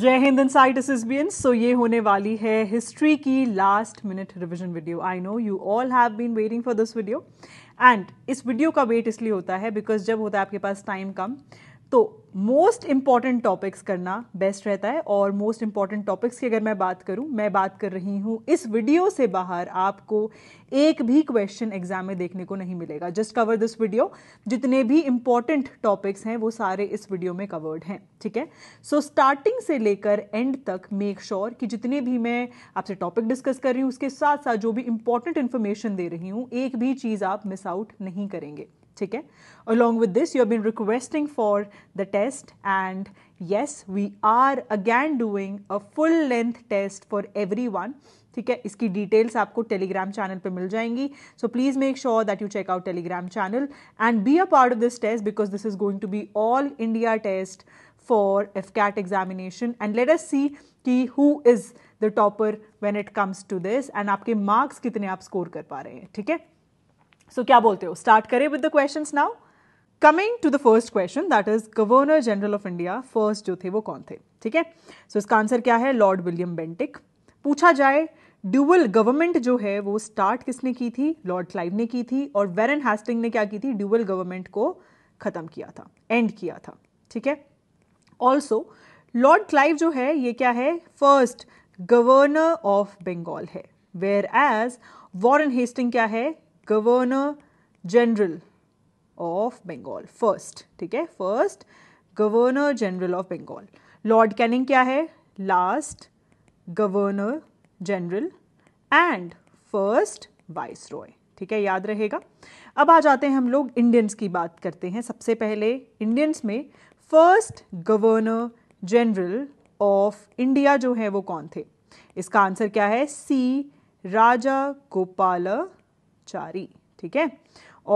जय हिंद इन साइड एसबियंस सो ये होने वाली है हिस्ट्री की last minute revision video I know you all have been waiting for this video and इस वीडियो का वेट इसलिए होता है बिकॉज जब होता है आपके पास टाइम कम तो मोस्ट इम्पॉर्टेंट टॉपिक्स करना बेस्ट रहता है और मोस्ट इम्पॉर्टेंट टॉपिक्स की अगर मैं बात करूं मैं बात कर रही हूं इस वीडियो से बाहर आपको एक भी क्वेश्चन एग्जाम में देखने को नहीं मिलेगा जस्ट कवर दिस वीडियो जितने भी इम्पॉर्टेंट टॉपिक्स हैं वो सारे इस वीडियो में कवर्ड हैं ठीक है सो स्टार्टिंग से लेकर एंड तक मेक श्योर sure कि जितने भी मैं आपसे टॉपिक डिस्कस कर रही हूँ उसके साथ साथ जो भी इम्पॉर्टेंट इन्फॉर्मेशन दे रही हूँ एक भी चीज़ आप मिस आउट नहीं करेंगे ठीक है along with this you have been requesting for the test and yes we are again doing a full length test for every one ठीक है इसकी डिटेल्स आपको टेलीग्राम चैनल पे मिल जाएंगी so please make sure that you check out Telegram channel and be a part of this test because this is going to be all India test AFCAT examination and let us see कि who is the topper when it comes to this and आपके marks कितने आप score कर पा रहे हैं ठीक है सो क्या बोलते हो स्टार्ट करें with the question now coming to the first question that is governor general of India first जो थे वो कौन थे ठीक है सो इसका आंसर क्या है लॉर्ड विलियम बेंटिक पूछा जाए ड्यूअल गवर्नमेंट जो है वो स्टार्ट किसने की थी लॉर्ड क्लाइव ने की थी और वेरन हैस्टिंग ने क्या की थी ड्यूअल गवर्नमेंट को ख़त्म किया था एंड किया था ठीक है ऑल्सो लॉर्ड क्लाइव जो है ये क्या है फर्स्ट गवर्नर ऑफ बंगाल है वेयर एज वॉरन हेस्टिंग क्या है governor general of Bengal first ठीक है first governor general of Bengal Lord Canning क्या है last governor general and first viceroy ठीक है याद रहेगा अब आ जाते हैं हम लोग इंडियंस की बात करते हैं सबसे पहले इंडियंस में first governor general of India जो है वो कौन थे इसका आंसर क्या है सी राजा गोपाल चारी ठीक है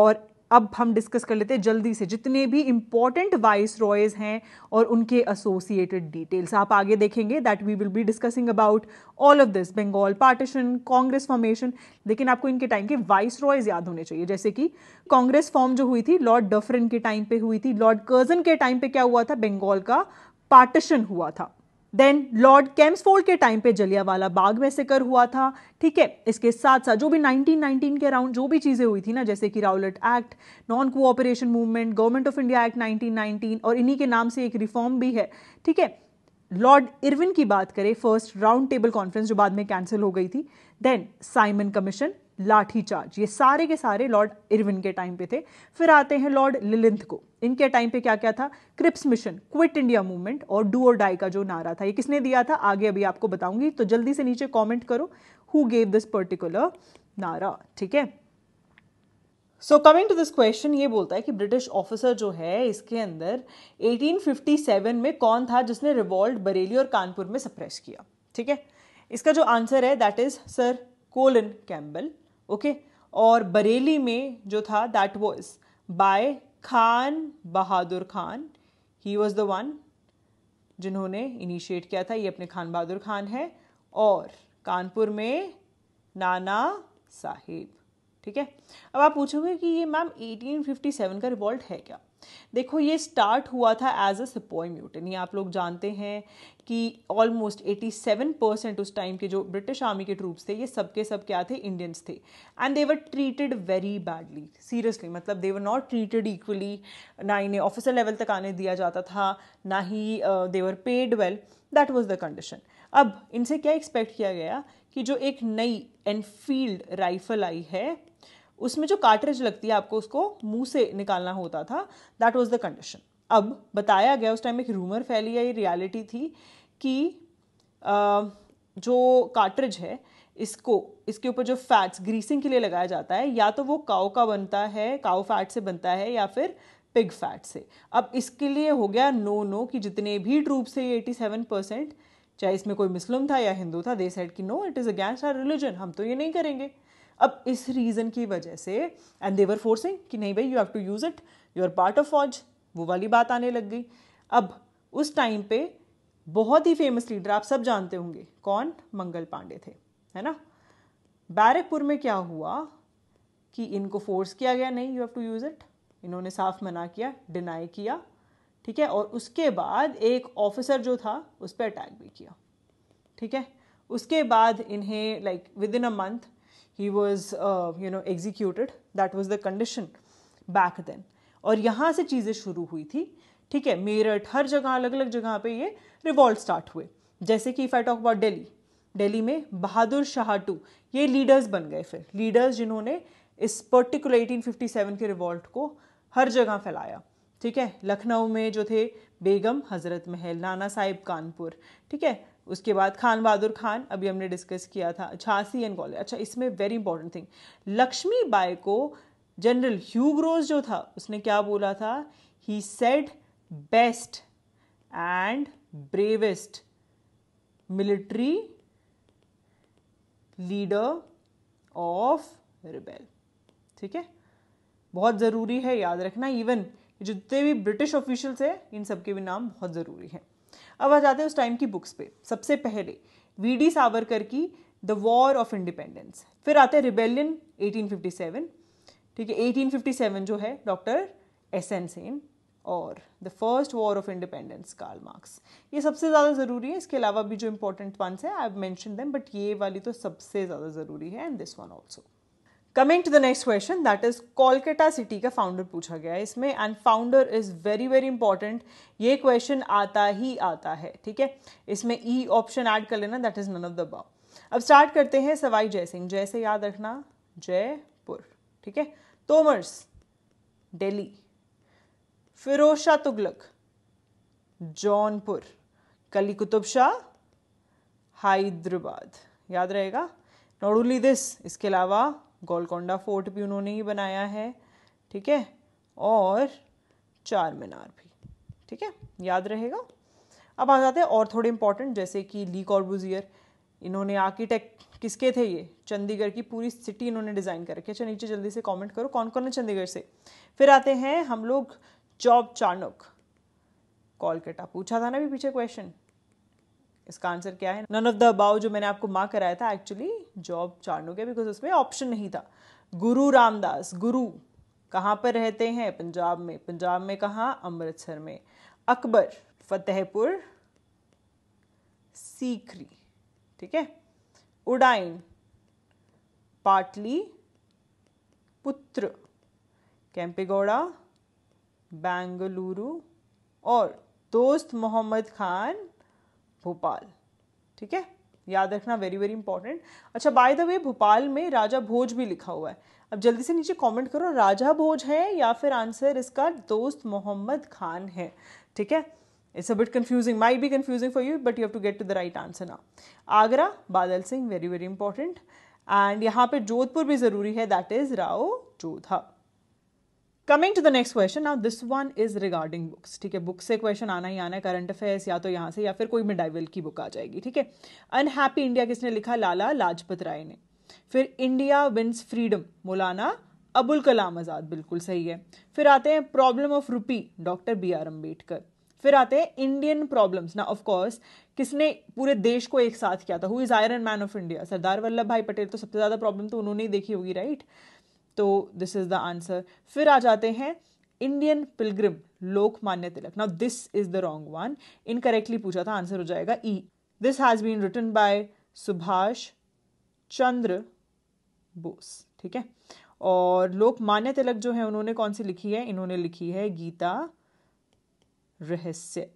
और अब हम डिस्कस कर लेते हैं जल्दी से जितने भी इंपॉर्टेंट वाइस रॉयज हैं और उनके एसोसिएटेड डिटेल्स आप आगे देखेंगे that we will be discussing about all of this Bengal partition Congress formation लेकिन आपको इनके टाइम के वाइस रॉयज याद होने चाहिए जैसे कि कांग्रेस फॉर्म जो हुई थी लॉर्ड डफरिन के टाइम पे हुई थी लॉर्ड कर्जन के टाइम पे क्या हुआ था बंगाल का पार्टीशन हुआ था देन लॉर्ड कैम्सफोल्ड के टाइम पे जलियावाला बाग में मैसेकर हुआ था ठीक है इसके साथ साथ जो भी 1919 के अराउंड जो भी चीज़ें हुई थी ना जैसे कि Rowlatt act non cooperation movement government of India act 1919 और इन्हीं के नाम से एक रिफॉर्म भी है ठीक है लॉर्ड इरविन की बात करें फर्स्ट राउंड टेबल कॉन्फ्रेंस जो बाद में कैंसिल हो गई थी देन साइमन कमीशन लाठीचार्ज ये सारे के सारे लॉर्ड इरविन के टाइम पे थे फिर आते हैं लॉर्ड लिलिंथ को इनके टाइम पे क्या क्या था Cripps mission quit India movement और डू और डाई का जो नारा था ये किसने दिया था आगे अभी आपको बताऊंगी तो जल्दी से नीचे कॉमेंट करो हु गेव दिस पर्टिकुलर नारा ठीक है so coming to this question ये बोलता है कि ब्रिटिश ऑफिसर जो है इसके अंदर 1857 में कौन था जिसने रिवॉल्ट बरेली और कानपुर में सप्रेस किया ठीक है इसका जो आंसर है that is sir Colin Campbell okay और बरेली में जो था that was by Khan Bahadur Khan he was the one जिन्होंने इनिशिएट किया था ये अपने खान बहादुर खान है और कानपुर में नाना साहिब ठीक है अब आप पूछोगे कि ये मैम 1857 का रिवॉल्ट है क्या देखो ये स्टार्ट हुआ था एज अ सिपोई म्यूटनी आप लोग जानते हैं कि ऑलमोस्ट 87 परसेंट उस टाइम के जो ब्रिटिश आर्मी के ट्रूप्स थे ये सबके सब क्या थे इंडियंस थे and they were treated very badly seriously मतलब देवर नॉट ट्रीटेड इक्वली ना इन्हें ऑफिसर लेवल तक आने दिया जाता था ना ही they were paid well that was the condition अब इनसे क्या एक्सपेक्ट किया गया कि जो एक नई एनफील्ड राइफल आई है उसमें जो कार्टरेज लगती है आपको उसको मुंह से निकालना होता था दैट वॉज द कंडीशन अब बताया गया उस टाइम एक रूमर फैली या ये रियलिटी थी कि आ, जो कार्टरेज है इसको इसके ऊपर जो फैट्स ग्रीसिंग के लिए लगाया जाता है या तो वो काओ का बनता है काओ फैट से बनता है या फिर पिग फैट से अब इसके लिए हो गया नो नो कि जितने भी ट्रूप से एटी सेवन परसेंट चाहे इसमें कोई मुस्लिम था या हिंदू था दे सेड कि no it is against our religion हम तो ये नहीं करेंगे अब इस रीज़न की वजह से एंड देवर फोर्सिंग कि नहीं भाई you have to use it you are part of फौज वो वाली बात आने लग गई अब उस टाइम पे बहुत ही फेमस लीडर आप सब जानते होंगे कौन मंगल पांडे थे है ना बैरकपुर में क्या हुआ कि इनको फोर्स किया गया नहीं you have to use it इन्होंने साफ मना किया डिनाई किया ठीक है और उसके बाद एक ऑफिसर जो था उस पर अटैक भी किया ठीक है उसके बाद इन्हें like within a month he was you know executed that was the condition back then और यहाँ से चीज़ें शुरू हुई थी ठीक है मेरठ हर जगह अलग अलग जगह पे ये रिवॉल्ट स्टार्ट हुए जैसे कि if I talk about Delhi Delhi में बहादुर शाह टू ये लीडर्स बन गए फिर लीडर्स जिन्होंने इस पर्टिकुलर 1857 के रिवॉल्ट को हर जगह फैलाया ठीक है लखनऊ में जो थे बेगम हज़रत महल नाना साहिब कानपुर ठीक है उसके बाद खान बहादुर खान अभी हमने डिस्कस किया था झांसी एंड ग्वालियर अच्छा इसमें very important thing Lakshmi Bai को जनरल ह्यूग्रोज जो था उसने क्या बोला था he said best and bravest military leader of rebel ठीक है बहुत ज़रूरी है याद रखना इवन जितने भी ब्रिटिश ऑफिशियल्स हैं इन सबके भी नाम बहुत ज़रूरी हैं अब आ जाते हैं उस टाइम की बुक्स पे सबसे पहले वी डी सावरकर की द वॉर ऑफ इंडिपेंडेंस फिर आते हैं रिबेलियन 1857 ठीक है 1857 जो है डॉक्टर एस एन सेन और the first war of independence Karl Marx ये सबसे ज़्यादा ज़रूरी है इसके अलावा भी जो इंपॉर्टेंट वंस हैं I have mention them but ये वाली तो सबसे ज़्यादा ज़रूरी है and this one also coming to the next question that is Kolkata city का फाउंडर पूछा गया है इसमें and founder is very very important ये क्वेश्चन आता ही आता है ठीक है इसमें ई ऑप्शन ऐड कर लेना that is none of the above अब स्टार्ट करते हैं सवाई जय सिंह जय से याद रखना जयपुर ठीक है तोमर्स डेली फिरोज शाह तुगलक जौनपुर कली कुतुब शाह हैदराबाद याद रहेगा नॉट ओनली दिस इसके अलावा गोलकोंडा फोर्ट भी उन्होंने ही बनाया है ठीक है और चार मीनार भी ठीक है याद रहेगा अब आ जाते हैं और थोड़े इंपॉर्टेंट जैसे कि ली कॉर्बुजियर इन्होंने आर्किटेक्ट किसके थे ये चंडीगढ़ की पूरी सिटी इन्होंने डिज़ाइन कर रखी है अच्छा, नीचे जल्दी से कमेंट करो कौन कौन है चंडीगढ़ से फिर आते हैं हम लोग जॉब चाणक कोलकाता पूछा था ना भी पीछे क्वेश्चन इसका आंसर क्या है नन ऑफ द अबाउ जो मैंने आपको माँ कराया था एक्चुअली जॉब चाणू के बिकॉज उसमें ऑप्शन नहीं था गुरु रामदास गुरु कहाँ पर रहते हैं पंजाब में पंजाब में कहाँ अमृतसर में अकबर फतेहपुर सीकरी ठीक है उडाइन पाटली पुत्र कैंपेगौड़ा बेंगलुरु और दोस्त मोहम्मद खान भोपाल ठीक है याद रखना वेरी वेरी इंपॉर्टेंट अच्छा बाय द वे भोपाल में राजा भोज भी लिखा हुआ है अब जल्दी से नीचे कमेंट करो राजा भोज है या फिर आंसर इसका दोस्त मोहम्मद खान है ठीक है it's a bit confusing may be confusing for you but you have to get to the right answer ना Agra Badal Singh very very important and यहाँ पे जोधपुर भी ज़रूरी है that is Rao Jodha coming to the next question now this one is regarding books ठीक है book से question आना ही आना है करंट अफेयर्स या तो यहाँ से या फिर कोई मिडाइवल की बुक आ जाएगी ठीक है अनहैप्पी इंडिया किसने लिखा लाला लाजपत राय ने फिर India wins freedom Maulana Abul Kalam आज़ाद बिल्कुल सही है फिर आते हैं problem of rupee doctor B R Ambedkar फिर आते हैं इंडियन प्रॉब्लम्स ना ऑफ कोर्स किसने पूरे देश को एक साथ किया था who is iron man of India Sardar Vallabh भाई पटेल तो सबसे ज़्यादा प्रॉब्लम तो उन्होंने ही देखी होगी राइट right? तो दिस इज द आंसर फिर आ जाते हैं Indian pilgrim Lokmanya Tilak now this is the wrong one incorrectly पूछा था आंसर हो जाएगा E this has been written by Subhash Chandra Bose ठीक है और लोकमान्य तिलक जो है उन्होंने कौन सी लिखी है इन्होंने लिखी है गीता रहस्य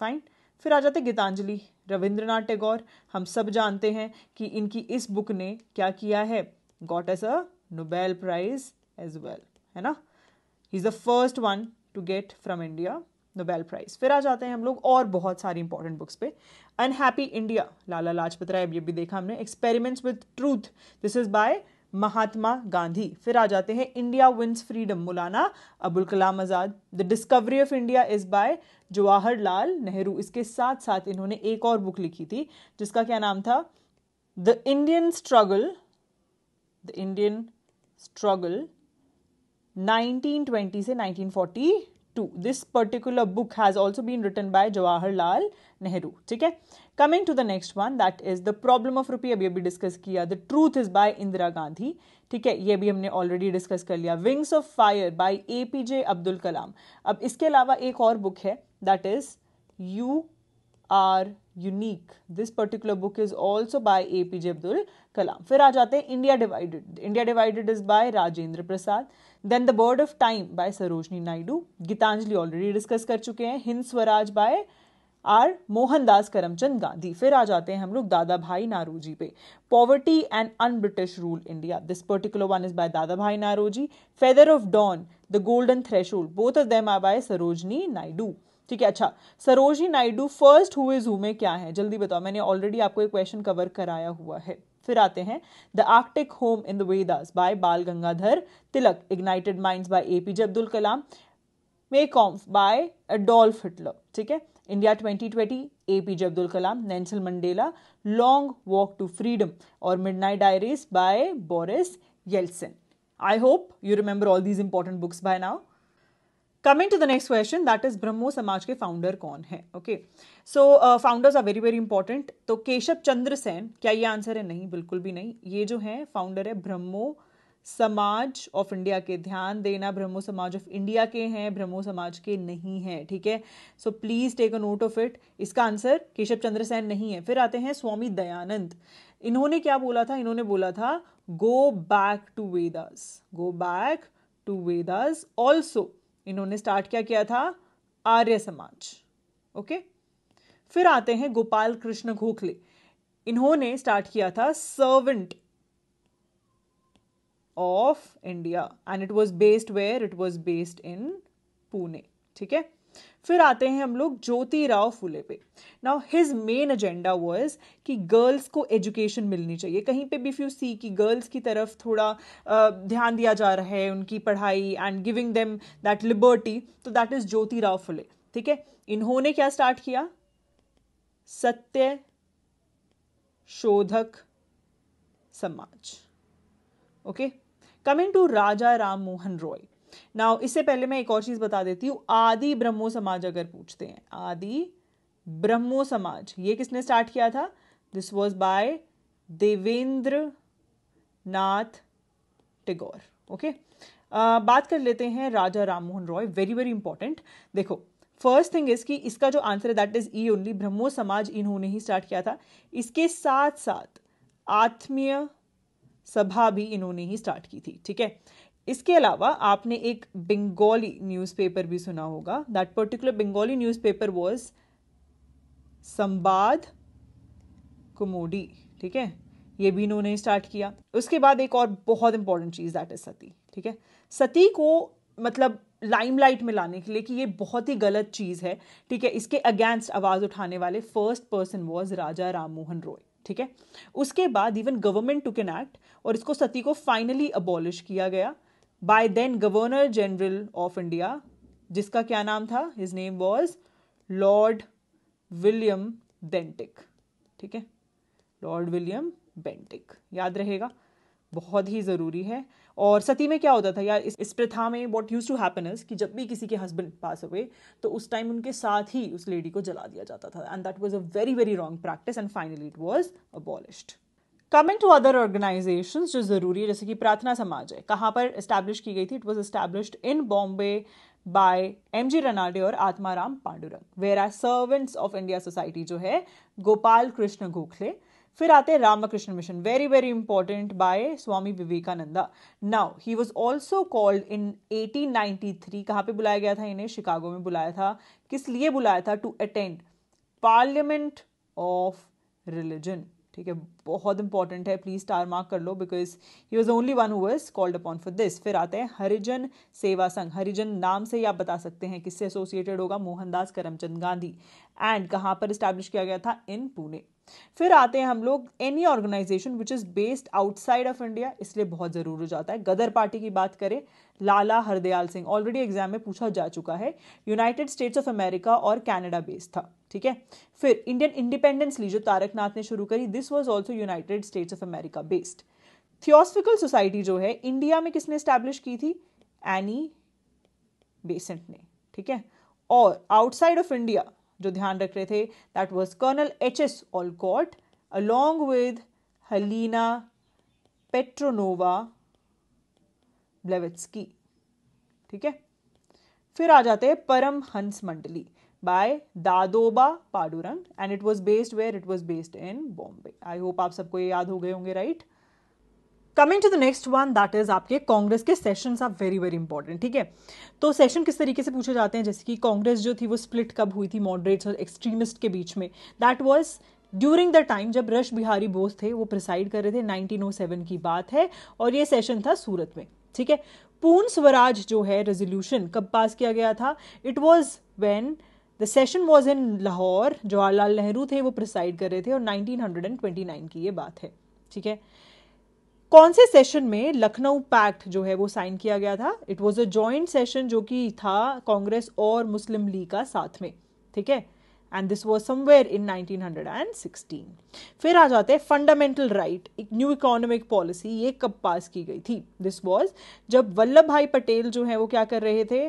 फाइन फिर आ जाते गीतांजलि रविंद्रनाथ टैगोर हम सब जानते हैं कि इनकी इस बुक ने क्या किया है got as a Nobel prize as well है ना he is the first one to get from India Nobel prize फिर आ जाते हैं हम लोग और बहुत सारी इंपॉर्टेंट बुक्स पे अनहैप्पी इंडिया लाला लाजपत राय ये भी देखा हमने experiments with truth this is by Mahatma Gandhi फिर आ जाते हैं India wins freedom Maulana Abul Kalam Azad the discovery of India is bye Jawaharlal Nehru इसके साथ साथ इन्होंने एक और बुक लिखी थी जिसका क्या नाम था the Indian struggle the Indian struggle 1920 से 1942 this particular book has also been written by Jawaharlal Nehru ठीक है coming to the next one that is the problem of rupee अभी अभी डिस्कस किया the truth is by Indira Gandhi ठीक है ये भी हमने ऑलरेडी डिस्कस कर लिया wings of fire by A P J Abdul Kalam अब इसके अलावा एक और बुक है that is you are unique this particular book is also by A P J Abdul Kalam फिर आ जाते हैं India divided India divided is by Rajendra Prasad then the bird of time by Sarojini Naidu Gitanjali already discuss कर चुके हैं हिंद स्वराज बाय आर मोहनदास करमचंद गांधी फिर आ जाते हैं हम लोग दादा भाई नारोजी पे poverty and un British rule India this particular one is by Dadabhai Naoroji feather of dawn the golden threshold both of them are by Sarojini Naidu ठीक है अच्छा सरोजनी नायडू फर्स्ट हुए जू में क्या है जल्दी बताओ मैंने ऑलरेडी आपको एक क्वेश्चन कवर कराया हुआ है फिर आते हैं the arctic home in the Vedas by Bal Gangadhar Tilak ignited mind by APJ Abdul Kalam Mein Kampf by Adolf Hitler ठीक है India 2020 APJ Abdul Kalam Nelson Mandela long walk to freedom और midnight diaries by Boris Yeltsin I hope you remember all these important books by now coming to the next question that is Brahmo Samaj के founder कौन है okay so founders are very very important तो केशव चंद्र सेन क्या ये answer है नहीं बिल्कुल भी नहीं ये जो है फाउंडर है ब्रह्मो समाज ऑफ इंडिया के ध्यान देना ब्रह्मो समाज ऑफ इंडिया के हैं ब्रह्मो समाज के नहीं हैं ठीक है so please take a note of it इसका आंसर केशव चंद्र सेन नहीं है फिर आते हैं स्वामी दयानंद इन्होंने क्या बोला था इन्होंने बोला था go back to Vedas go back to Vedas also इन्होंने स्टार्ट क्या किया था आर्य समाज ओके फिर आते हैं गोपाल कृष्ण गोखले इन्होंने स्टार्ट किया था servant of India and it was based where it was based in Pune ठीक है फिर आते हैं हम लोग ज्योतिराव फुले पे now his main agenda was कि गर्ल्स को एजुकेशन मिलनी चाहिए कहीं पे भी फ्यू सी कि गर्ल्स की तरफ थोड़ा ध्यान दिया जा रहा है उनकी पढ़ाई and giving them that liberty तो दैट इज ज्योतिराव फुले ठीक है इन्होंने क्या स्टार्ट किया Satya Shodhak Samaj okay coming to Raja Ram Mohan Roy now इससे पहले मैं एक और चीज़ बता देती हूँ आदि ब्रह्मो समाज अगर पूछते हैं आदि ब्रह्मो समाज ये किसने स्टार्ट किया था this was by Devendra Nath Tagore okay बात कर लेते हैं Raja Rammohan Roy very very important देखो फर्स्ट थिंग इज कि इसका जो आंसर है that is E only Brahmo Samaj इन्होंने ही स्टार्ट किया था इसके साथ साथ आत्मीय सभा भी इन्होंने ही स्टार्ट की थी ठीक है इसके अलावा आपने एक बंगाली न्यूज़पेपर भी सुना होगा that particular Bengali newspaper was Sambad Kaumudi ठीक है ये भी इन्होंने स्टार्ट किया उसके बाद एक और बहुत इंपॉर्टेंट चीज़ दैट इज़ सती ठीक है सती को मतलब लाइमलाइट में लाने के लिए कि ये बहुत ही गलत चीज़ है ठीक है इसके अगेंस्ट आवाज़ उठाने वाले first person was Raja Ram Mohan Roy ठीक है उसके बाद even government too can act और इसको सती को फाइनली अबॉलिश किया गया by then governor general of India जिसका क्या नाम था his name was Lord William Bentinck ठीक है लॉर्ड विलियम बेंटिक याद रहेगा बहुत ही ज़रूरी है और सती में क्या होता था यार इस, इस प्रथा में वॉट यूज़ टू हैपन कि जब भी किसी के हस्बैंड पास हुए तो उस टाइम उनके साथ ही उस लेडी को जला दिया जाता था and that was a very very wrong practice and finally it was abolished coming to other organisation जो ज़रूरी है जैसे कि प्रार्थना समाज है कहाँ पर इस्टेब्लिश की गई थी it was establish in Bombay by M G Ranade और Atmaram Pandurang where are servants of India society जो है गोपाल कृष्ण गोखले फिर आते हैं Ramakrishna mission very very important by Swami Vivekananda now he was also called in 1893 कहाँ पे बुलाया गया था इन्हें शिकागो में बुलाया था किस लिए बुलाया था to attend parliament of religion ठीक है बहुत इंपॉर्टेंट है प्लीज़ स्टार मार्क कर लो because he was only one who's called upon for this फिर आते हैं हरिजन सेवा संघ हरिजन नाम से ही आप बता सकते हैं किससे एसोसिएटेड होगा मोहनदास करमचंद गांधी एंड कहाँ पर इस्टेब्लिश किया गया था इन पुणे फिर आते हैं हम लोग any organisation which is based outside of India इसलिए बहुत ज़रूर हो जाता है गदर पार्टी की बात करें लाला हरदयाल सिंह ऑलरेडी एग्जाम में पूछा जा चुका है यूनाइटेड स्टेट्स ऑफ अमेरिका और कैनेडा बेस्ड था ठीक है फिर इंडियन इंडिपेंडेंस ली जो तारक ने शुरू करी this was also United States of America based theosophical society जो है इंडिया में किसने स्टैब्लिश की थी एनी बेसेंट ने ठीक है और आउटसाइड ऑफ इंडिया जो ध्यान रख रहे थे that was colonel H S Olcott along with Helena Petrovna Blavatsky ठीक है फिर आ जाते हैं Param Hansa Mandali by Dadoba Pandurang and it was based where it was based in Bombay I hope आप सबको ये याद हो गए होंगे right right? Coming to the next one that is आपके कांग्रेस के session are very very important ठीक है तो सेशन किस तरीके से पूछे जाते हैं जैसे कि कांग्रेस जो थी वो स्प्लिट कब हुई थी मॉडरेट्स और एक्सट्रीमिस्ट के बीच में that was during the time जब रश बिहारी बोस थे वो प्रिसाइड कर रहे थे 1907 की बात है और ये सेशन था सूरत में ठीक है पूर्ण स्वराज जो है रेजोल्यूशन कब पास किया गया था it was when the session was in Lahore Jawaharlal Nehru थे वो प्रिसाइड कर रहे थे और 1929 की ये बात है ठीक है कौन से सेशन में लखनऊ पैक्ट जो है वो साइन किया गया था it was a joint session जो कि था कांग्रेस और मुस्लिम लीग का साथ में ठीक है and this was somewhere in 1916 फिर आ जाते हैं फंडामेंटल राइट एक न्यू इकोनॉमिक पॉलिसी ये कब पास की गई थी दिस वॉज जब वल्लभ भाई पटेल जो है वो क्या कर रहे थे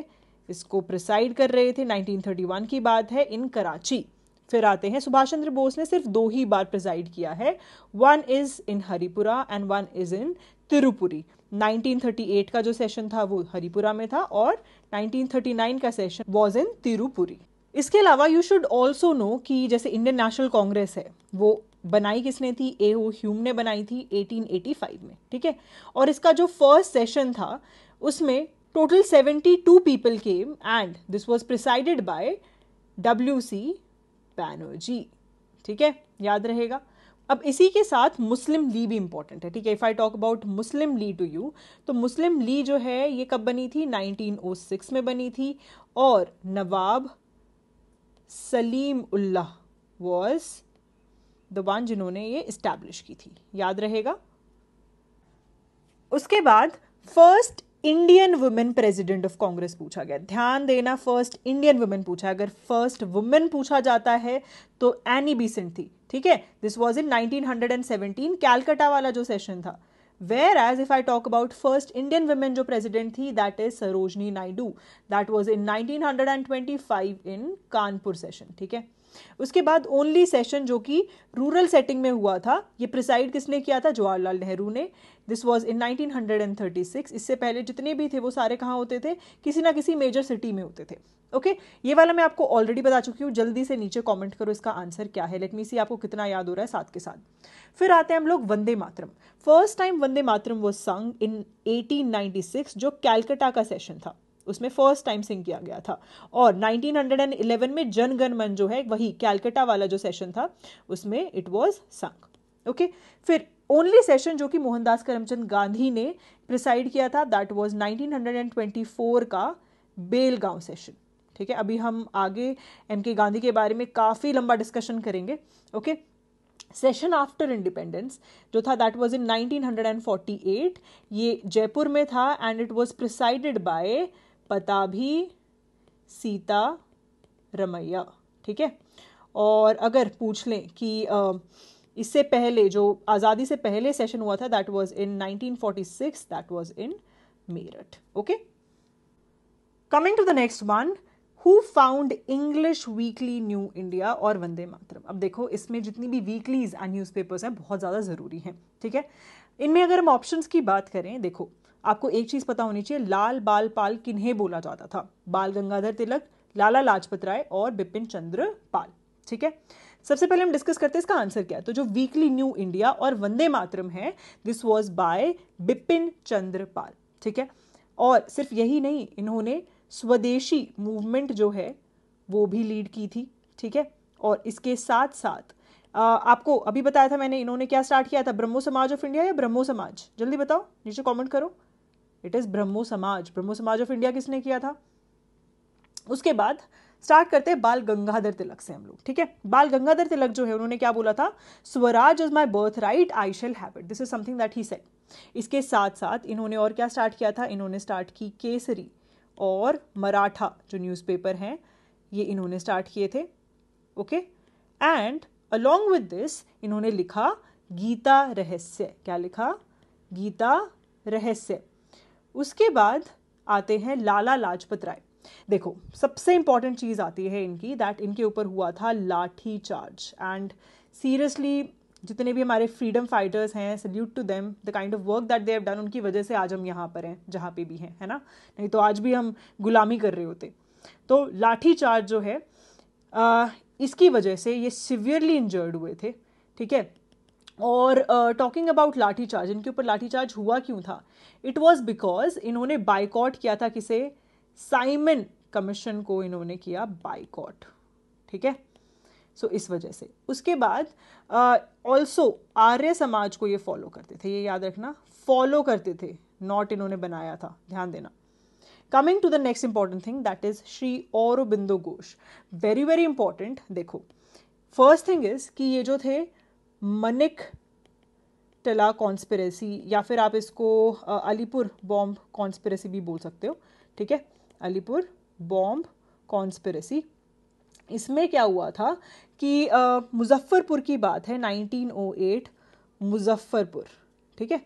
इसको प्रिसाइड कर रहे थे 1931 की बात है इन कराची फिर आते हैं सुभाष चंद्र बोस ने सिर्फ दो ही बार प्रिजाइड किया है one is in Haripura and one is in Tripuri 1938 का जो सेशन था वो हरिपुरा में था और 1939 का सेशन वॉज इन तिरुपुरी इसके अलावा यू शुड ऑल्सो नो कि जैसे इंडियन नेशनल कांग्रेस है वो बनाई किसने थी ए ओ ह्यूम ने बनाई थी 1885 में ठीक है और इसका जो फर्स्ट सेशन था उसमें total 72 people came and this was presided by W C Banerjee ठीक है याद रहेगा अब इसी के साथ मुस्लिम ली भी इंपॉर्टेंट है ठीक है if I talk about Muslim League to you तो मुस्लिम ली जो है ये कब बनी थी 1906 में बनी थी और Nawab Salimullah was the one जिन्होंने ये इस्टेब्लिश की थी याद रहेगा उसके बाद first Indian women president of Congress पूछा गया ध्यान देना फर्स्ट इंडियन वुमेन पूछा अगर फर्स्ट वुमेन पूछा जाता है तो एनी बीसेंट थी ठीक है दिस वॉज इन 1917 कैलकटा वाला जो सेशन था where as if I talk about first Indian women जो प्रेसिडेंट थी that is Sarojini Naidu that was in five in Kanpur session ठीक है उसके बाद ओनली सेशन जो कि रूरल सेटिंग में हुआ था ये प्रिसाइड किसने किया था जवाहरलाल नेहरू ने दिस वॉज इन 1936 इससे पहले जितने भी थे वो सारे कहाँ होते थे किसी ना किसी मेजर सिटी में होते थे ओके okay? ये वाला मैं आपको ऑलरेडी बता चुकी हूँ जल्दी से नीचे कमेंट करो इसका आंसर क्या है लेट मी सी आपको कितना याद हो रहा है साथ के साथ फिर आते हैं हम लोग वंदे मातरम फर्स्ट टाइम वंदे मातरम वो संग इन 1896 जो कैलकटा का सेशन था उसमें फर्स्ट टाइम सिंग किया गया था और 1911 में जन गण मन जो है वही कैलकटा वाला जो सेशन था उसमें इट वॉज संग ओके फिर ओनली सेशन जो कि मोहनदास करमचंद गांधी ने प्रिसाइड किया था दैट वॉज नाइनटीन का बेलगांव सेशन ठीक है अभी हम आगे एम के गांधी के बारे में काफ़ी लंबा डिस्कशन करेंगे ओके सेशन आफ्टर इंडिपेंडेंस जो था दैट वाज इन 1948 ये जयपुर में था and it was presided by Pattabhi Sita Ramaiah ठीक है और अगर पूछ लें कि इससे पहले जो आज़ादी से पहले सेशन हुआ था that was in 1946 that was in Meerut okay coming to the next one who found English weekly New India और वंदे मातरम अब देखो इसमें जितनी भी वीकलीज एंड न्यूज़पेपर्स हैं बहुत ज़्यादा ज़रूरी हैं ठीक है इनमें अगर हम ऑप्शंस की बात करें देखो आपको एक चीज पता होनी चाहिए लाल बाल पाल किन्हें बोला जाता था बाल गंगाधर तिलक लाला लाजपत राय और बिपिन चंद्र पाल ठीक है सबसे पहले हम डिस्कस करते हैं इसका आंसर क्या है तो जो वीकली न्यू इंडिया और वंदे मातरम है this was by Bipin Chandra Pal ठीक है और सिर्फ यही नहीं इन्होंने स्वदेशी मूवमेंट जो है वो भी लीड की थी ठीक है और इसके साथ साथ आ, आपको अभी बताया था मैंने इन्होंने क्या स्टार्ट किया था ब्रह्मो समाज ऑफ इंडिया या ब्रह्मो समाज जल्दी बताओ नीचे कमेंट करो इट इज़ ब्रह्मो समाज ब्रह्मो समाज ऑफ इंडिया किसने किया था उसके बाद स्टार्ट करते हैं बाल गंगाधर तिलक से हम लोग ठीक है बाल गंगाधर तिलक जो है उन्होंने क्या बोला था Swaraj is my birth right I shall have it this is something that he said इसके साथ साथ इन्होंने और क्या स्टार्ट किया था इन्होंने स्टार्ट की केसरी और मराठा जो न्यूज़पेपर हैं ये इन्होंने स्टार्ट किए थे okay and along with this इन्होंने लिखा गीता रहस्य क्या लिखा गीता रहस्य उसके बाद आते हैं लाला लाजपत राय देखो सबसे इंपॉर्टेंट चीज़ आती है इनकी दैट इनके ऊपर हुआ था लाठी चार्ज एंड सीरियसली जितने भी हमारे फ्रीडम फाइटर्स हैं salute to them the kind of work that they have done उनकी वजह से आज हम यहाँ पर हैं जहाँ पे भी हैं है ना नहीं तो आज भी हम गुलामी कर रहे होते तो लाठी चार्ज जो है आ, इसकी वजह से ये सिवियरली इंजर्ड हुए थे ठीक है और टॉकिंग अबाउट लाठी चार्ज इनके ऊपर लाठी चार्ज हुआ क्यों था इट वॉज बिकॉज इन्होंने बाइकआउट किया था किसे साइमन कमीशन को इन्होंने किया बाइकआउट ठीक है सो so, इस वजह से उसके बाद ऑल्सो आर्य समाज को ये फॉलो करते थे ये याद रखना फॉलो करते थे नॉट इन्होंने बनाया था ध्यान देना coming to the next important thing that is Sri Aurobindo Ghosh very very important देखो फर्स्ट थिंग इज कि ये जो थे मनिक टेला कॉन्स्परेसी या फिर आप इसको अलीपुर बॉम्ब कॉन्स्परेसी भी बोल सकते हो ठीक है अलीपुर बॉम्ब कॉन्स्परेसी इसमें क्या हुआ था कि मुजफ्फ़रपुर की बात है 1908 मुजफ्फ़रपुर ठीक है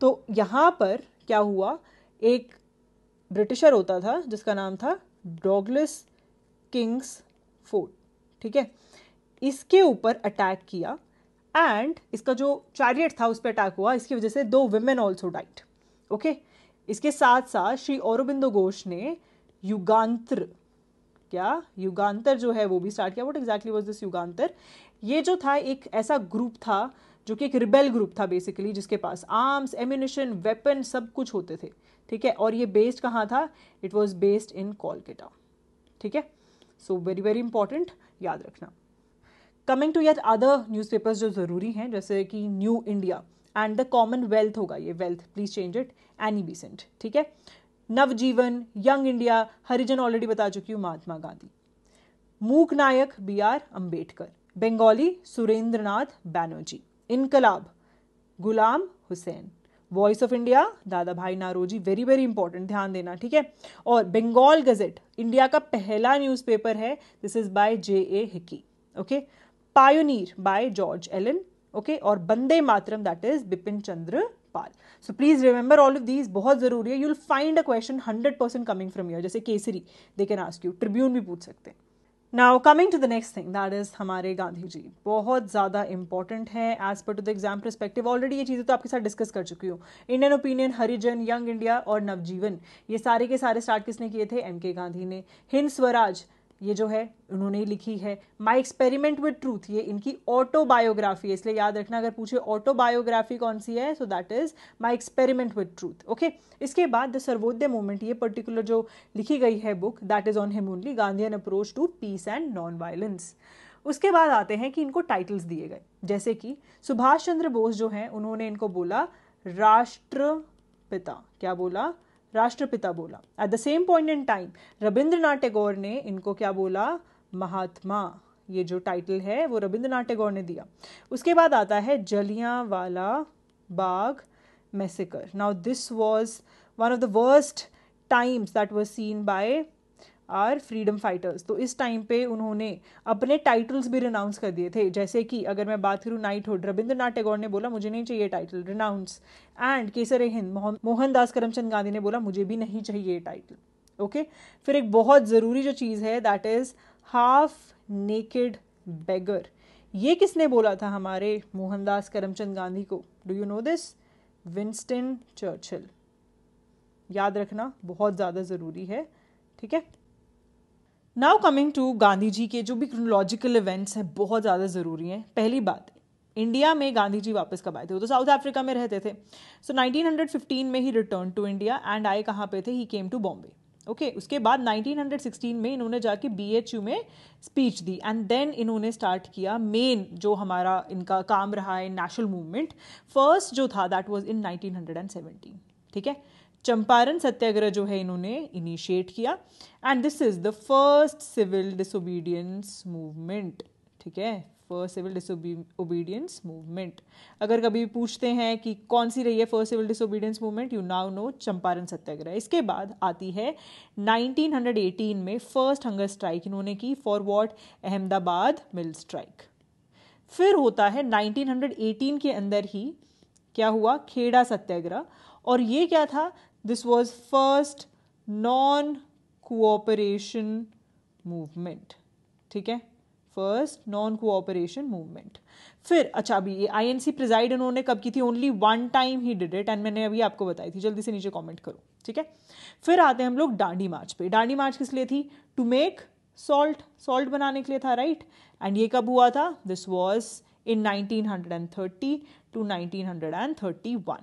तो यहाँ पर क्या हुआ एक ब्रिटिशर होता था जिसका नाम था डॉगलिस किंग्स फोर्ट ठीक है इसके ऊपर अटैक किया एंड इसका जो चैरियट था उस पर अटैक हुआ इसकी वजह से दो वुमेन ऑल्सो डाइट ओके इसके साथ साथ श्री औरबिंदो घोष ने युगान्तर क्या युगान्तर जो है वो भी स्टार्ट किया what exactly was this Yugantar ये जो था एक ऐसा ग्रुप था जो कि एक रिबेल ग्रुप था बेसिकली जिसके पास आर्म्स एम्यूनिशन वेपन सब कुछ होते थे ठीक है और ये बेस्ड कहाँ था it was based in Kolkata ठीक है सो वेरी वेरी इंपॉर्टेंट याद रखना coming to yet other newspapers जो ज़रूरी हैं जैसे कि New India and the commonwealth होगा ये wealth please change it Annie Besant ठीक है Navajivan young India Harijan already बता चुकी हूँ Mahatma Gandhi Mook Nayak B R Ambedkar Bengali Surendranath Banerjee Inquilab Ghulam Hussain voice of India Dadabhai Naoroji very very important ध्यान देना ठीक है और बंगाल गजेट इंडिया का पहला न्यूज़पेपर है this is by J A Hicky okay Pioneer by George Allen okay और Bande Mataram that is Bipin Chandra Pal so please remember all of these बहुत ज़रूरी है find a question hundred percent coming from here. जैसे Kesari they can ask you Tribune भी पूछ सकते हैं now coming to the next thing that is हमारे गांधी जी बहुत ज़्यादा इंपॉर्टेंट है as per to the exam perspective already ये चीज़ें तो आपके साथ डिस्कस कर चुकी हूँ Indian opinion Harijan young India और नवजीवन ये सारे के सारे स्टार्ट किसने किए थे एम के गांधी ने हिंद स्वराज ये जो है उन्होंने लिखी है माई एक्सपेरिमेंट विद ट्रूथ ये इनकी ऑटोबायोग्राफी है इसलिए याद रखना अगर पूछे ऑटोबायोग्राफी कौन सी है so that is my experiment with truth okay इसके बाद द सर्वोदय मूवमेंट ये पर्टिकुलर जो लिखी गई है book that is on him only Gandhian approach to peace and non violence उसके बाद आते हैं कि इनको टाइटल्स दिए गए जैसे कि सुभाष चंद्र बोस जो हैं उन्होंने इनको बोला राष्ट्रपिता क्या बोला राष्ट्रपिता बोला at the same point in time Rabindranath Tagore ने इनको क्या बोला महात्मा ये जो टाइटल है वो रविंद्रनाथ टैगोर ने दिया उसके बाद आता है Jallianwala Bagh massacre now this was one of the worst times that was seen by our freedom fighters तो इस टाइम पे उन्होंने अपने टाइटल्स भी रिनाउंस कर दिए थे जैसे कि अगर मैं बात करूँ नाइटहुड रविंद्रनाथ टैगोर ने बोला मुझे नहीं चाहिए title renounce and Kaiser Hind Mohandas Karamchand Gandhi ने बोला मुझे भी नहीं चाहिए टाइटल ओके फिर एक बहुत ज़रूरी जो चीज़ है that is half naked beggar ये किसने बोला था हमारे मोहनदास करमचंद गांधी को do you know this Winston Churchill याद रखना बहुत ज़्यादा ज़रूरी है ठीक है now coming to Gandhi ji के जो भी क्रोनोलॉजिकल इवेंट्स हैं बहुत ज़्यादा ज़रूरी हैं पहली बात इंडिया में गांधी जी वापस कब आए थे वो तो साउथ अफ्रीका में रहते थे सो so, 1915 में ही रिटर्न टू इंडिया एंड आए कहाँ पे थे he came to Bombay okay उसके बाद 1916 में इन्होंने जाके यू में स्पीच दी एंड देन इन्होंने स्टार्ट किया मेन जो हमारा इनका काम रहा है नेशनल मूवमेंट फर्स्ट जो था दैट वॉज इन नाइनटीन ठीक है चंपारण सत्याग्रह जो है इन्होंने इनिशिएट किया and this is the first civil disobedience movement ठीक है फर्स्ट सिविल डिसोबीडियंस मूवमेंट अगर कभी पूछते हैं कि कौन सी रही है first civil disobedience movement you now know Champaran Satyagraha इसके बाद आती है 1918 में फर्स्ट हंगर स्ट्राइक इन्होंने की for what Ahmedabad mill strike फिर होता है 1918 के अंदर ही क्या हुआ खेड़ा सत्याग्रह और ये क्या था This was first non cooperation movement. ठीक है फर्स्ट नॉन कोऑपरेशन मूवमेंट फिर अच्छा अभी ये आई एन सी प्रिजाइड उन्होंने कब की थी ओनली वन टाइम ही डिड इट एंड मैंने अभी आपको बताई थी जल्दी से नीचे कमेंट करो ठीक है फिर आते हैं हम लोग डांडी मार्च पे डांडी मार्च किस लिए थी टू मेक सॉल्ट सॉल्ट बनाने के लिए था राइट right? एंड ये कब हुआ था दिस वॉज इन 1930 टू 1931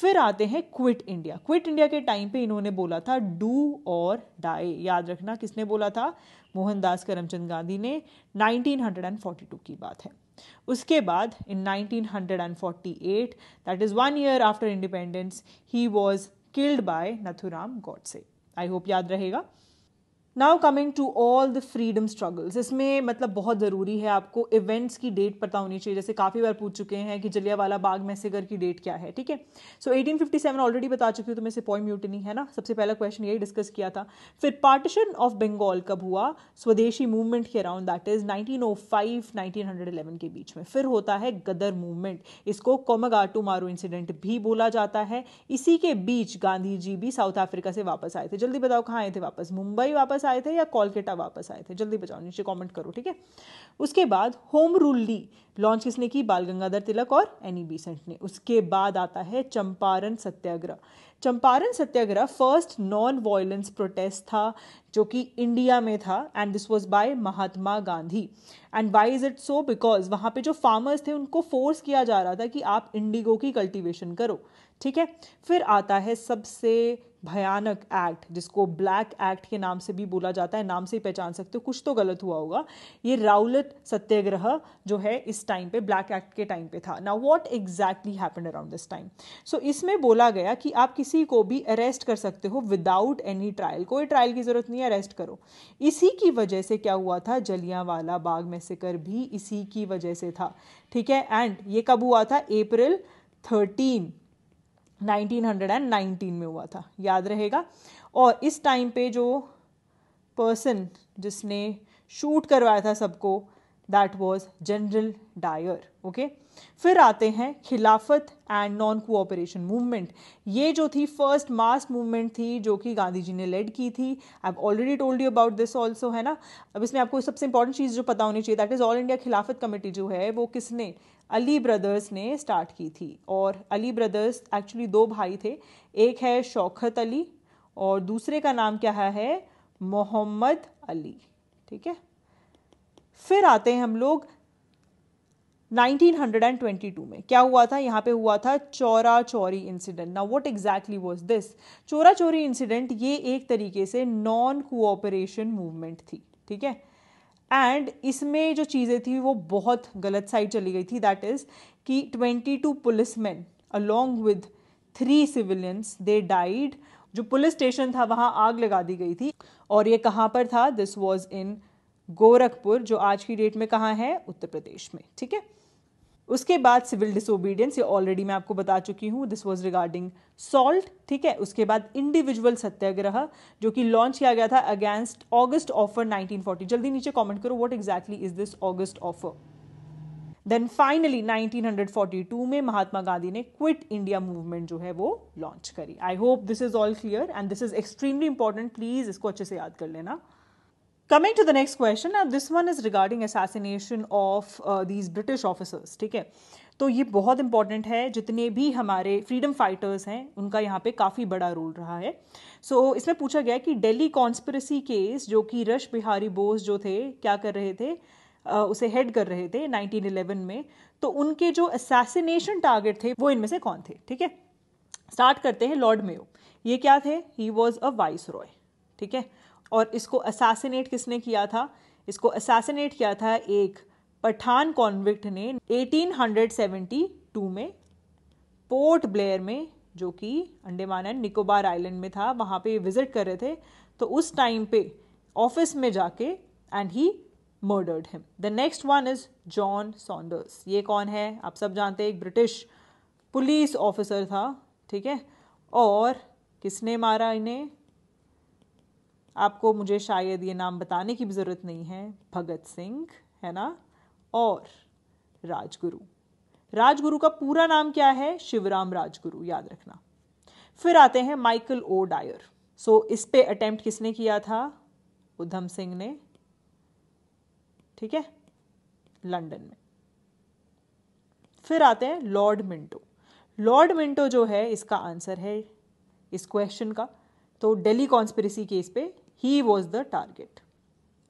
फिर आते हैं क्विट इंडिया क्विट इंडिया के टाइम पे इन्होंने बोला था डू और डाई याद रखना किसने बोला था मोहनदास करमचंद गांधी ने 1942 की बात है उसके बाद in 1948 that is one year after independence he was killed by Nathuram Godse I hope याद रहेगा now coming to all the freedom struggles इसमें मतलब बहुत ज़रूरी है आपको इवेंट्स की डेट पता होनी चाहिए जैसे काफ़ी बार पूछ चुके हैं कि जलियावाला बाग मैसेगर की डेट क्या है ठीक है सो 1857 ऑलरेडी बता चुकी हूँ तुम्हें सिपॉय म्यूटनी है ना सबसे पहला क्वेश्चन यही डिस्कस किया था फिर पार्टीशन ऑफ बंगाल कब हुआ स्वदेशी मूवमेंट के अराउंड दैट इज 1905 1911 के बीच में फिर होता है गदर मूवमेंट इसको आटू मारू इंसिडेंट भी बोला जाता है इसी के बीच गांधी जी भी साउथ अफ्रीका से वापस आए थे जल्दी बताओ कहाँ आए थे वापस मुंबई वापस वापस आए थे या कोलकाता वापस आए थे जल्दी बचाओ नीचे कमेंट करो ठीक है उसके बाद होम रूल ली लॉन्च किसने की बाल गंगाधर तिलक और एनी बीसेंट ने उसके बाद आता है Champaran Satyagraha Champaran Satyagraha first non violence protest था जो कि इंडिया में था and this was by Mahatma Gandhi and why is it so because वहाँ पे जो फार्मर्स थे उनको फोर्स किया जा रहा था कि आप इंडिगो की कल्टीवेशन करो ठीक है फिर आता है सबसे भयानक एक्ट जिसको ब्लैक एक्ट के नाम से भी बोला जाता है नाम से ही पहचान सकते हो कुछ तो गलत हुआ होगा ये राउलट सत्याग्रह जो है इस टाइम पे ब्लैक एक्ट के टाइम पे था ना what exactly happen around this time so इसमें बोला गया कि आप किसी को भी अरेस्ट कर सकते हो विदाउट एनी ट्रायल कोई ट्रायल की ज़रूरत नहीं है अरेस्ट करो इसी की वजह से क्या हुआ था जलियावाला बाग में कर भी इसी की वजह से था ठीक है एंड ये कब हुआ था अप्रैल थर्टीन 1919 में हुआ था याद रहेगा और इस टाइम पे जो पर्सन जिसने शूट करवाया था सबको that was general Dyer okay फिर आते हैं खिलाफत एंड नॉन कोऑपरेशन मूवमेंट ये जो थी फर्स्ट मास मूवमेंट थी जो कि गांधी जी ने लेड की थी I have already told you about this also है ना अब इसमें आपको सबसे इंपॉर्टेंट चीज़ जो पता होनी चाहिए that is all India Khilafat committee जो है वो किसने अली ब्रदर्स ने स्टार्ट की थी और अली ब्रदर्स एक्चुअली दो भाई थे एक है शौकत अली और दूसरे का नाम क्या है मोहम्मद अली ठीक है फिर आते हैं हम लोग 1922 में क्या हुआ था यहाँ पे हुआ था चौरा चोरी इंसिडेंट ना वट एग्जैक्टली वॉज दिस चोरा चोरी इंसिडेंट ये एक तरीके से नॉन कोऑपरेशन मूवमेंट थी ठीक है एंड इसमें जो चीज़ें थी वो बहुत गलत साइड चली गई थी दैट इज़ कि 22 policeman along with three civilians they died जो पुलिस स्टेशन था वहाँ आग लगा दी गई थी और ये कहाँ पर था दिस वॉज इन गोरखपुर जो आज की डेट में कहाँ है उत्तर प्रदेश में ठीक है उसके बाद सिविल डिसोबीडियंस ये ऑलरेडी मैं आपको बता चुकी हूँ दिस वॉज रिगार्डिंग सॉल्ट ठीक है उसके बाद इंडिविजुअल सत्याग्रह जो कि लॉन्च किया गया था अगेंस्ट ऑगस्ट ऑफर 1940 जल्दी नीचे कमेंट करो what exactly is this August offer then finally 1942 में महात्मा गांधी ने क्विट इंडिया मूवमेंट जो है वो लॉन्च करी I hope this is all clear and this is extremely important please इसको अच्छे से याद कर लेना coming to the next question अब this one is regarding assassination of these British officers ठीक है तो ये बहुत इंपॉर्टेंट है जितने भी हमारे फ्रीडम फाइटर्स हैं उनका यहाँ पे काफ़ी बड़ा रोल रहा है सो so, इसमें पूछा गया कि डेली कॉन्स्परेसी केस जो कि रश बिहारी बोस जो थे क्या कर रहे थे uh, उसे हेड कर रहे थे 1911 में तो उनके जो असासीनेशन टारगेट थे वो इनमें से कौन थे ठीक है स्टार्ट करते हैं लॉर्ड मेयो ये क्या थे he was a viceroy ठीक है और इसको असासिनेट किसने किया था इसको असासिनेट किया था एक पठान कॉन्विक्ट ने 1872 में पोर्ट ब्लेयर में जो कि अंडेमान एंड निकोबार आइलैंड में था वहाँ पे विजिट कर रहे थे तो उस टाइम पे ऑफिस में जाके and he murdered him the next one is John Saunders ये कौन है आप सब जानते हैं एक ब्रिटिश पुलिस ऑफिसर था ठीक है और किसने मारा इन्हें आपको मुझे शायद ये नाम बताने की भी ज़रूरत नहीं है भगत सिंह है ना और राजगुरु राजगुरु का पूरा नाम क्या है शिवराम राजगुरु याद रखना फिर आते हैं Michael O'Dwyer so so, इस पे अटेम्प्ट किसने किया था उधम सिंह ने ठीक है लंदन में फिर आते हैं लॉर्ड मिंटो लॉर्ड मिंटो जो है इसका आंसर है इस क्वेश्चन का तो दिल्ली कॉन्स्पिरसी केस पे ही वॉज द टारगेट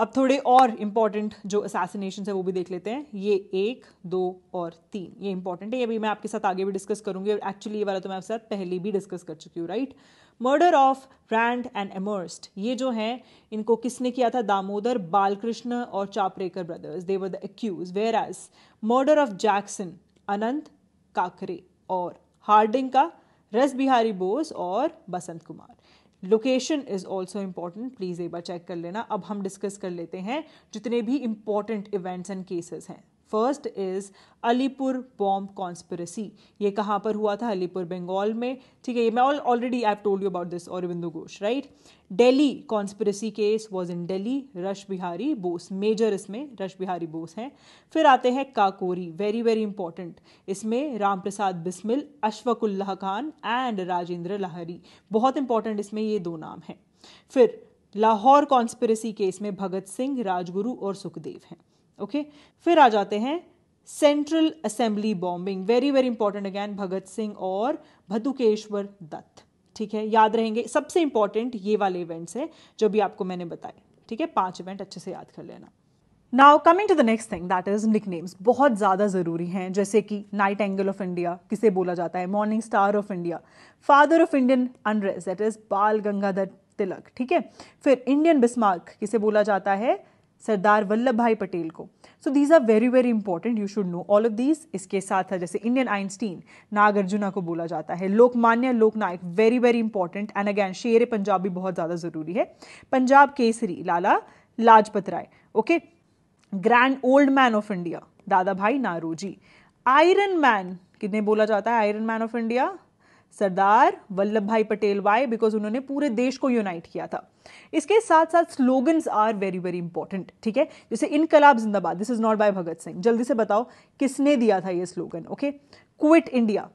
अब थोड़े और इम्पॉर्टेंट जो असैसिनेशन है वो भी देख लेते हैं ये एक दो और तीन ये इंपॉर्टेंट है ये भी मैं आपके साथ आगे भी डिस्कस करूंगी और एक्चुअली ये वाला तो मैं आपके साथ पहले भी डिस्कस कर चुकी हूँ right murder of Rand and Amherst ये जो है इनको किसने किया था दामोदर बालकृष्ण और Chapekar brothers they were the accused were as murder of Jackson Anant Kakare और हार्डिंग का रस बिहारी बोस और Basant Kumar location is also important please एक बार चेक कर लेना अब हम डिस्कस कर लेते हैं जितने भी इम्पॉर्टेंट इवेंट्स एंड केसेस हैं first is Alipore bomb conspiracy ये कहाँ पर हुआ था अलीपुर बंगाल में ठीक है ये मैं already I told you about this Aurobindo Ghosh right Delhi conspiracy case was in Delhi Rash Behari Bose major इसमें रश बिहारी बोस हैं फिर आते हैं काकोरी वेरी वेरी इंपॉर्टेंट इसमें राम प्रसाद बिस्मिल अशफकुल्लाह खान एंड राजेंद्र लाहरी बहुत इंपॉर्टेंट इसमें ये दो नाम हैं फिर लाहौर कॉन्स्परेसी केस में भगत सिंह राजगुरु और सुखदेव हैं ओके फिर आ जाते हैं central assembly bombing very very important again Bhagat Singh और भदुकेश्वर दत्त ठीक है याद रहेंगे सबसे इंपॉर्टेंट ये वाले इवेंट्स हैं जो भी आपको मैंने बताए ठीक है पांच इवेंट अच्छे से याद कर लेना now coming to the next thing that is nicknames बहुत ज़्यादा ज़रूरी हैं जैसे कि नाइट एंगल ऑफ इंडिया किसे बोला जाता है morning star of India father of Indian unrest that is Bal Gangadhar तिलक ठीक है फिर इंडियन बिस्मार्क किसे बोला जाता है सरदार वल्लभ भाई पटेल को so these are very very important you should know all of these इसके साथ है जैसे इंडियन आइंस्टीन नागार्जुना को बोला जाता है Lokmanya Loknayak very very important and again Sher e Punjab भी बहुत ज़्यादा ज़रूरी है Punjab Kesari Lala Lajpat Rai okay grand old man of India Dadabhai Naoroji iron man कितने बोला जाता है iron man of India Sardar Vallabh भाई पटेल वाई बिकॉज उन्होंने पूरे देश को यूनाइट किया था इसके साथ साथ slogans are very very important ठीक है जैसे इनकलाब जिंदाबाद this is not by Bhagat Singh जल्दी से बताओ किसने दिया था ये slogan okay quit India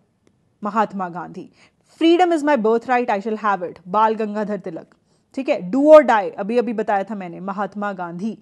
Mahatma Gandhi freedom is my birth right I shall have it Bal Gangadhar तिलक ठीक है डू और डाई अभी अभी बताया था मैंने महात्मा गांधी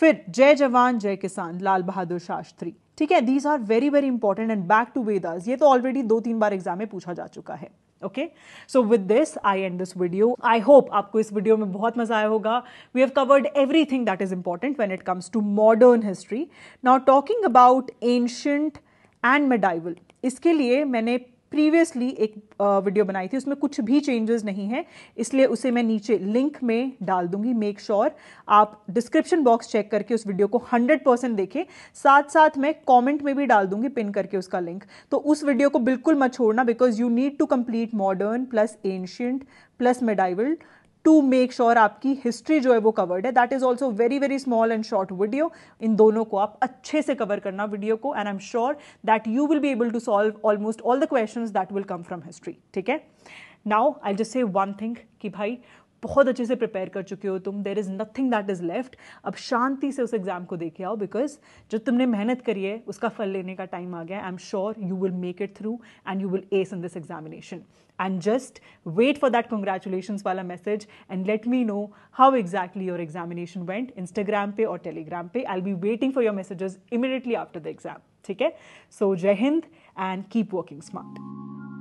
फिर जय जवान जय किसान लाल बहादुर शास्त्री ठीक है these are very very important and back to Vedas ये तो ऑलरेडी दो तीन बार एग्जाम में पूछा जा चुका है okay so with this I end this video I hope आपको इस वीडियो में बहुत मजा आया होगा we have covered everything that is important when it comes to modern history now talking about ancient and medieval इसके लिए मैंने प्रीवियसली एक वीडियो बनाई थी उसमें कुछ भी चेंजेस नहीं है इसलिए उसे मैं नीचे लिंक में डाल दूंगी मेक श्योर sure आप डिस्क्रिप्शन बॉक्स चेक करके उस वीडियो को 100 परसेंट देखें साथ साथ मैं कमेंट में भी डाल दूंगी पिन करके उसका लिंक तो उस वीडियो को बिल्कुल मत छोड़ना because you need to complete modern plus ancient plus medieval to make sure आपकी हिस्ट्री जो है वो कवर्ड है that is also very very small and short video इन दोनों को आप अच्छे से कवर करना वीडियो को and I am sure that you will be able to solve almost all the question that will come from history ठीक है now I just say one thing कि भाई बहुत अच्छे से प्रिपेयर कर चुके हो तुम there is nothing that is left अब शांति से उस एग्जाम को देखे आओ बिकॉज जो तुमने मेहनत करी है उसका फल लेने का टाइम आ गया I am sure you will make it through and you will ace in this examination and just wait for that congratulation वाला message and let me know how exactly your examination went Instagram पे और Telegram पे I be waiting for your messages immediately after the exam ठीक है so जय हिंद and keep working smart